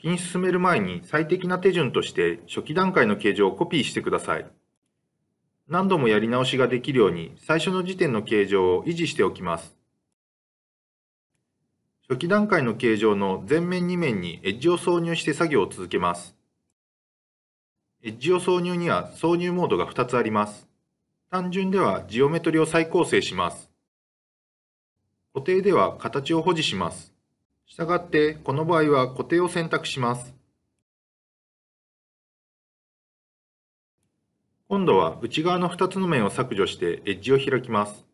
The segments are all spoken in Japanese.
先に進める前に最適な手順として初期段階の形状をコピーしてください。何度もやり直しができるように最初の時点の形状を維持しておきます。初期段階の形状の前面2面にエッジを挿入して作業を続けます。エッジを挿入には挿入モードが2つあります。単純ではジオメトリを再構成します。固定では形を保持します。したがって、この場合は固定を選択します。今度は内側の2つの面を削除してエッジを開きます。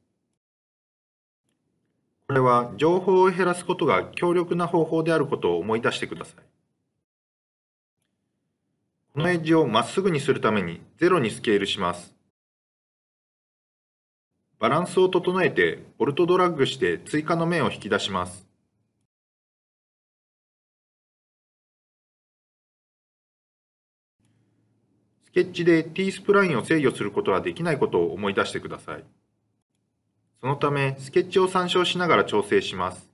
これは情報を減らすことが強力な方法であることを思い出してください。このエッジをまっすぐにするために0にスケールします。バランスを整えてボルトドラッグして追加の面を引き出します。ケッチで T スプラインを制御することはできないことを思い出してください。そのため、スケッチを参照しながら調整します。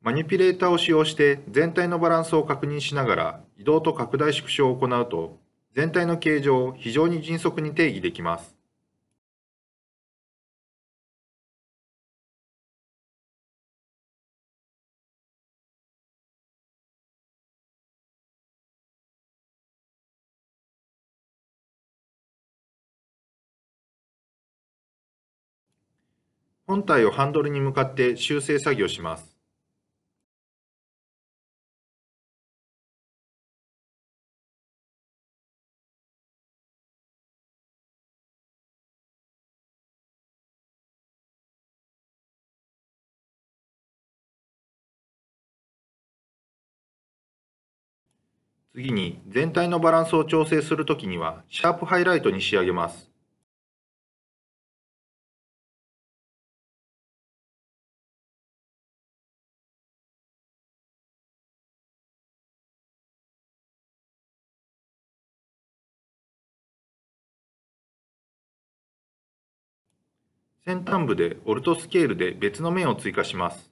マニピュレーターを使用して全体のバランスを確認しながら移動と拡大縮小を行うと、全体の形状を非常に迅速に定義できます。本体をハンドルに向かって修正作業します。次に全体のバランスを調整するときにはシャープハイライトに仕上げます。先端部でオルトスケールで別の面を追加します。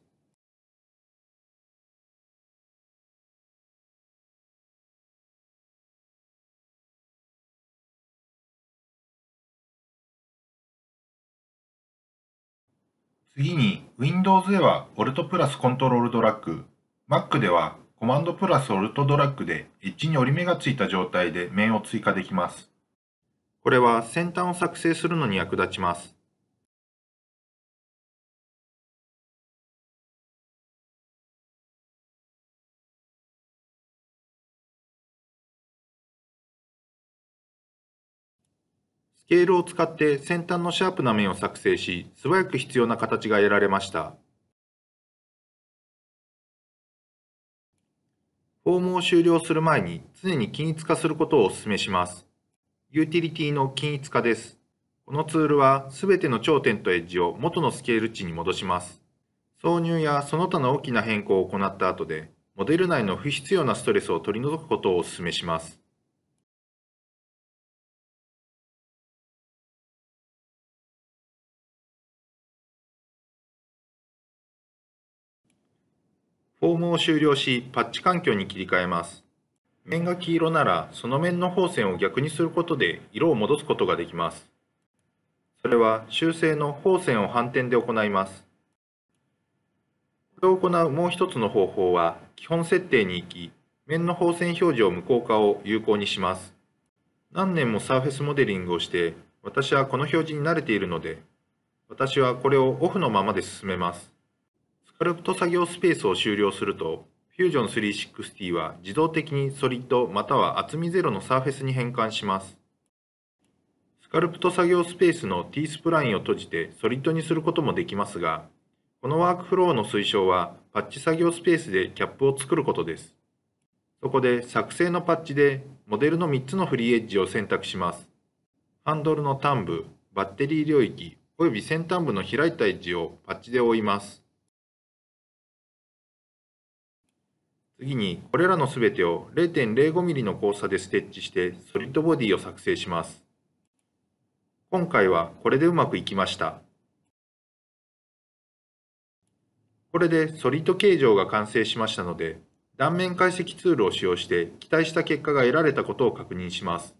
次に Windows では Alt プラスコントロールドラッグ、Mac ではコマンドプラス Alt ドラッグでエッジに折り目がついた状態で面を追加できます。これは先端を作成するのに役立ちます。ケールを使って先端のシャープな面を作成し、素早く必要な形が得られました。フォームを終了する前に常に均一化することをお勧めします。ユーティリティの均一化です。このツールは全ての頂点とエッジを元のスケール値に戻します。挿入やその他の大きな変更を行った後で、モデル内の不必要なストレスを取り除くことをお勧めします。フォームを終了し、パッチ環境に切り替えます。面が黄色なら、その面の方線を逆にすることで色を戻すことができます。それは修正の方線を反転で行います。これを行うもう一つの方法は、基本設定に行き、面の方線表示を無効化を有効にします。何年もサーフェスモデリングをして、私はこの表示に慣れているので、私はこれをオフのままで進めます。カルプト作業スペースを終了すると、Fusion 360は自動的にソリッドまたは厚み0のサーフェスに変換します。スカルプト作業スペースの T スプラインを閉じてソリッドにすることもできますが、このワークフローの推奨はパッチ作業スペースでキャップを作ることです。そこで作成のパッチでモデルの3つのフリーエッジを選択します。ハンドルの端部、バッテリー領域、及び先端部の開いたエッジをパッチで覆います。次に、これらのすべてを 0.05mm の交差でステッチして、ソリッドボディを作成します。今回はこれでうまくいきました。これでソリッド形状が完成しましたので、断面解析ツールを使用して期待した結果が得られたことを確認します。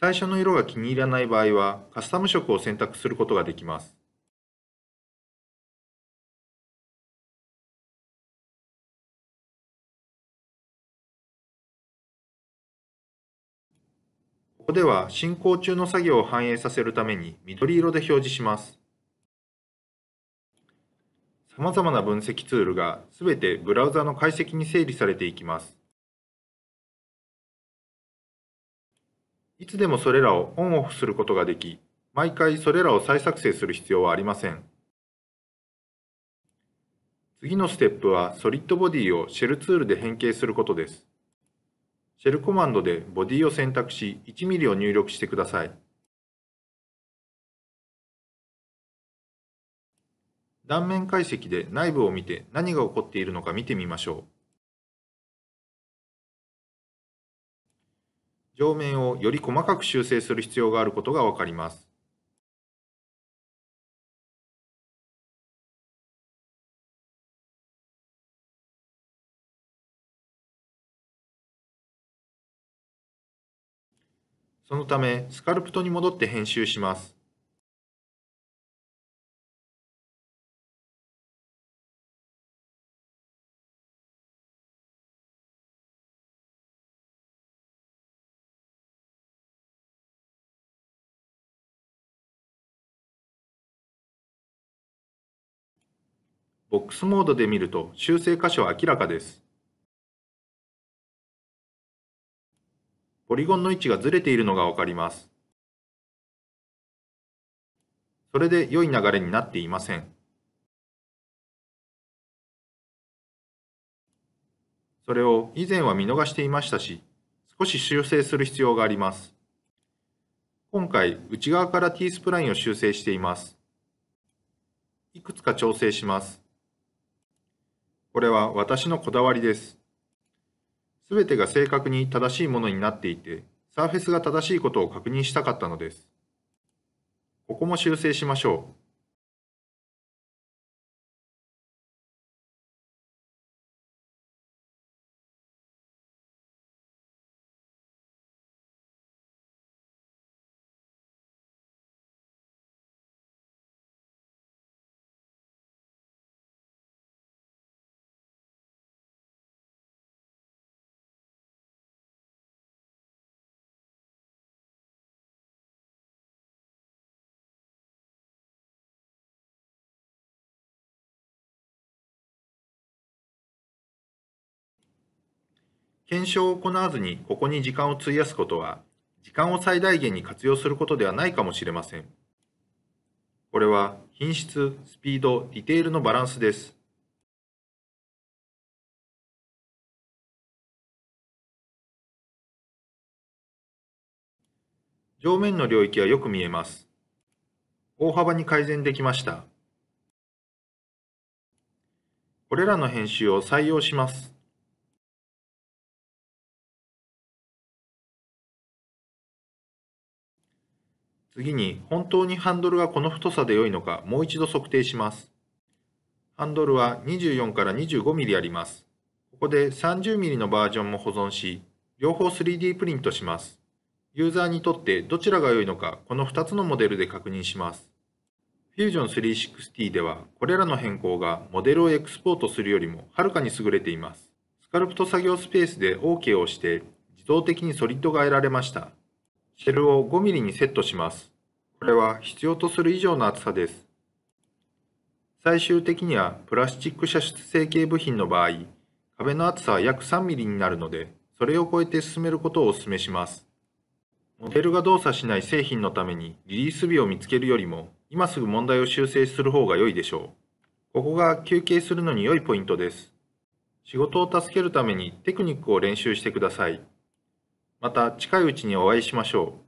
最初の色が気に入らない場合は、カスタム色を選択することができます。ここでは進行中の作業を反映させるために緑色で表示します。さまざまな分析ツールがすべてブラウザの解析に整理されていきます。いつでもそれらをオンオフすることができ、毎回それらを再作成する必要はありません。次のステップはソリッドボディをシェルツールで変形することです。シェルコマンドでボディを選択し、1ミリを入力してください。断面解析で内部を見て何が起こっているのか見てみましょう。上面をより細かく修正する必要があることがわかります。そのため、スカルプトに戻って編集します。ボックスモードで見ると修正箇所は明らかです。ポリゴンの位置がずれているのがわかります。それで良い流れになっていません。それを以前は見逃していましたし、少し修正する必要があります。今回、内側から T スプラインを修正しています。いくつか調整します。これは私のこだわりです。すべてが正確に正しいものになっていて、サーフェスが正しいことを確認したかったのです。ここも修正しましょう。検証を行わずにここに時間を費やすことは、時間を最大限に活用することではないかもしれません。これは品質、スピード、ディテールのバランスです。上面の領域はよく見えます。大幅に改善できました。これらの編集を採用します。次に、本当にハンドルがこの太さで良いのか、もう一度測定します。ハンドルは24から 25mm あります。ここで 30mm のバージョンも保存し、両方 3D プリントします。ユーザーにとってどちらが良いのか、この2つのモデルで確認します。Fusion 360では、これらの変更がモデルをエクスポートするよりもはるかに優れています。スカルプト作業スペースで OK をして、自動的にソリッドが得られました。シェルを 5mm にセットします。これは必要とする以上の厚さです。最終的にはプラスチック射出成形部品の場合、壁の厚さは約 3mm になるので、それを超えて進めることをお勧めします。モデルが動作しない製品のためにリリース日を見つけるよりも、今すぐ問題を修正する方が良いでしょう。ここが休憩するのに良いポイントです。仕事を助けるためにテクニックを練習してください。また近いうちにお会いしましょう。